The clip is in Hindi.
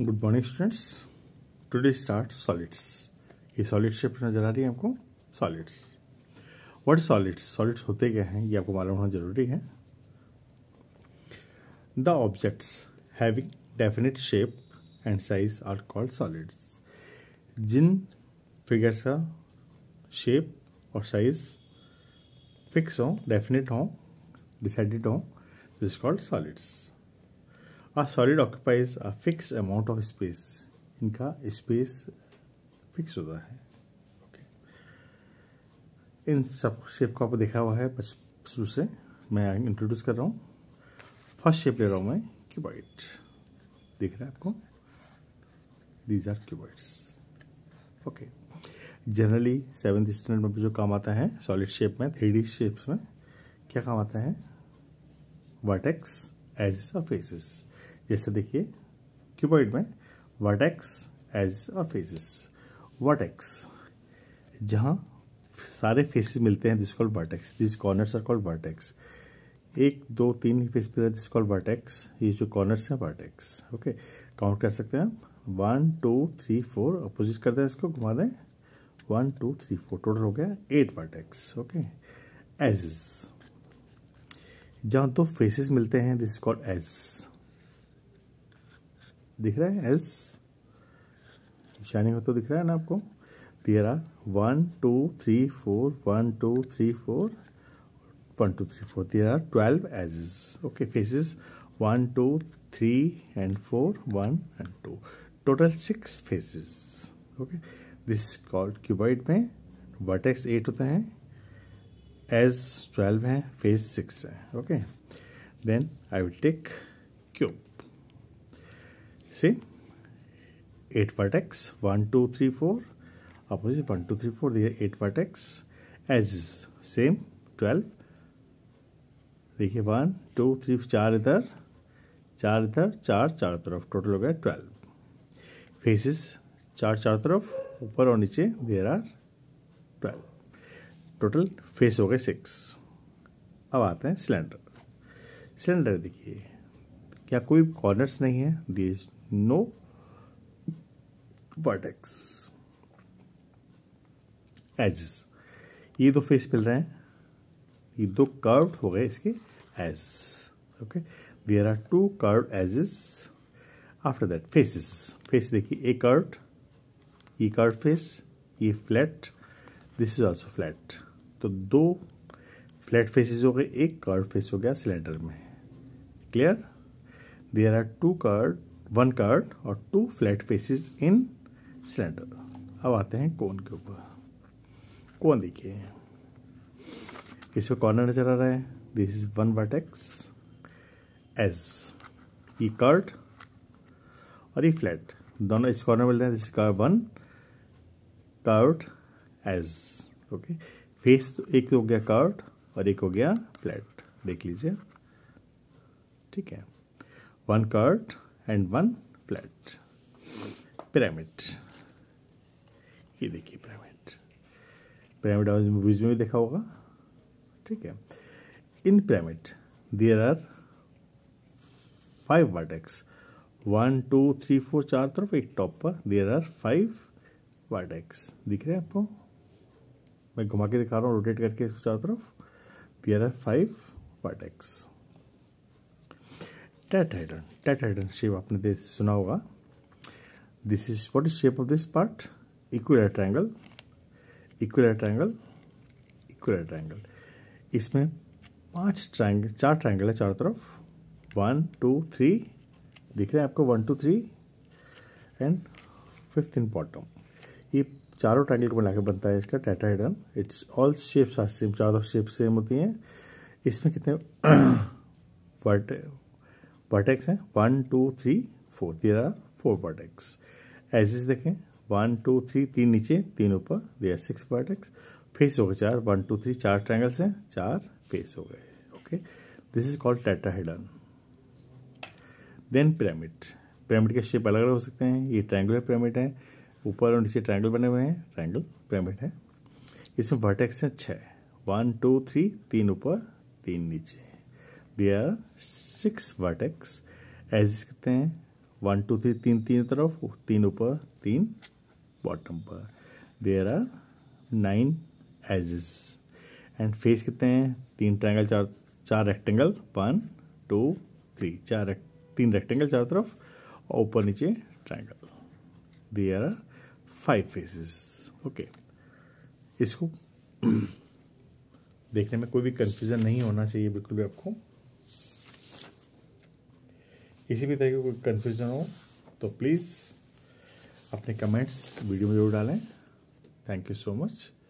Good morning students today start solids ये सॉलिड शेप नज़र आ रही है आपको सॉलिड्स व्हाट सॉलिड्स सॉलिड्स होते क्या हैं ये आपको मालूम होना जरूरी है the objects having definite shape and size are called solids जिन फिगर्स का शेप और साइज फिक्स हों डेफिनेट हों डिसाइडेड हों दिस कॉल्ड सॉलिड्स A हाँ, solid occupies a fixed amount of space. इनका space फिक्स होता है okay. इन सब शेप को आपको देखा हुआ है शुरू से मैं इंट्रोड्यूस कर रहा हूँ फर्स्ट शेप ले रहा हूँ मैं क्यूबाइट दिख रहा है आपको these are cuboids okay generally seventh standard में भी जो काम आता है सॉलिड शेप में थ्री डी शेप्स में क्या काम आता है वर्टेक्स एज सर्फेसिस जैसे देखिए क्यूबॉइड में vertex edge uh faces vertex जहाँ सारे फेसेस मिलते हैं this called vertex this corners are called vertex एक दो तीन ही फेस मिले दिस कॉल्ड वर्टेक्स ये जो कॉर्नर्स हैं वर्टेक्स ओके काउंट कर सकते हैं one two three four opposite कर दें इसको घुमा दें one two three four total हो गया एट वर्टेक्स ओके एज जहाँ दो फेसेस मिलते हैं दिस कॉल्ड एज दिख रहा है एस शाइनिंग होता तो दिख रहा है ना आपको there are one two three four one two three four one two three four there are twelve edge okay faces one two three and four one and two total six faces okay this called cuboid में वर्टेक्स एट होता है एज ट्वेल्व है फेज सिक्स है okay then I will take cube see eight one two three four opposite one two three four देखिए eight eight vertex edge same twelve देखिए वन टू थ्री चार इधर चार इधर चार चार तरफ टोटल हो गया ट्वेल्व फेसेस चार चार तरफ ऊपर और नीचे there are twelve total face हो गए सिक्स अब आते हैं सिलेंडर सिलेंडर देखिए क्या कोई कॉर्नर्स नहीं है इज no vertex edges ये दो फेस मिल रहे हैं ये दो कर्व हो गए इसके edge okay there are two curve edges after that faces face देखिए ए कर्व ये कर्व फेस ये flat this is also flat तो दो फ्लैट फेसेस हो गए एक कर्व फेस हो गया सिलेंडर में clear there are two curve one curved और two flat faces in cylinder अब आते हैं कोन के ऊपर कोन देखिए इसमें कॉर्नर नजर आ रहा है this is one vertex as a curved और ये फ्लैट दोनों इस कॉर्नर मिलते हैं this curve one curved as okay face तो एक हो गया कार्ड और एक हो गया फ्लैट देख लीजिए ठीक है one curved and one flat pyramid ये देखिए पिरामिड पिरामिड आपने मूवीज में भी देखा होगा ठीक है in pyramid there are five vertex one two three four चार तरफ एक टॉप पर देर आर फाइव वर्टेक्स दिख रहे हैं आपको मैं घुमा के दिखा रहा हूँ रोटेट करके इसको चारों तरफ there are five vertex tetrahedron tetrahedron shape आपने दे सुना होगा this is what is shape of this part equilateral triangle equilateral triangle equilateral triangle इसमें पांच ट्रायंगल चार ट्राइंगल है चारों तरफ वन टू थ्री दिख रहे हैं आपको one two three and fifth in bottom ये चारों ट्राइंगल को मिलाकर बनता है इसका tetrahedron it's all shapes are same चारों तरफ शेप सेम होती हैं इसमें कितने वर्ट वर्टेक्स हैं one two three four there are four vertex edges देखें वन टू थ्री तीन नीचे तीन ऊपर there are six vertex face हो गए चार वन टू थ्री चार ट्रैंगल्स हैं चार फेस हो गए ओके दिस इज कॉल्ड हेडन देन पिरामिड पिरामिड के शेप अलग अलग हो सकते हैं ये ट्रायंगुलर पिरामिड है ऊपर और नीचे ट्राइंगल बने हुए हैं ट्राइंगल पिरामिड है इसमें वर्टेक्स हैं छः वन टू थ्री तीन ऊपर तीन नीचे there are six vertex edge कहते हैं वन टू थ्री तीन तीन तरफ तीन ऊपर तीन बॉटम पर there are nine edges and face कितने हैं तीन ट्रायंगल चार चार रेक्टेंगल वन टू थ्री चार तीन रेक्टेंगल चारों तरफ और ऊपर नीचे triangle they are five faces okay इसको देखने में कोई भी कंफ्यूजन नहीं होना चाहिए बिल्कुल भी आपको किसी भी तरह कोई कन्फ्यूजन हो तो प्लीज़ अपने कमेंट्स वीडियो में जरूर डालें थैंक यू सो मच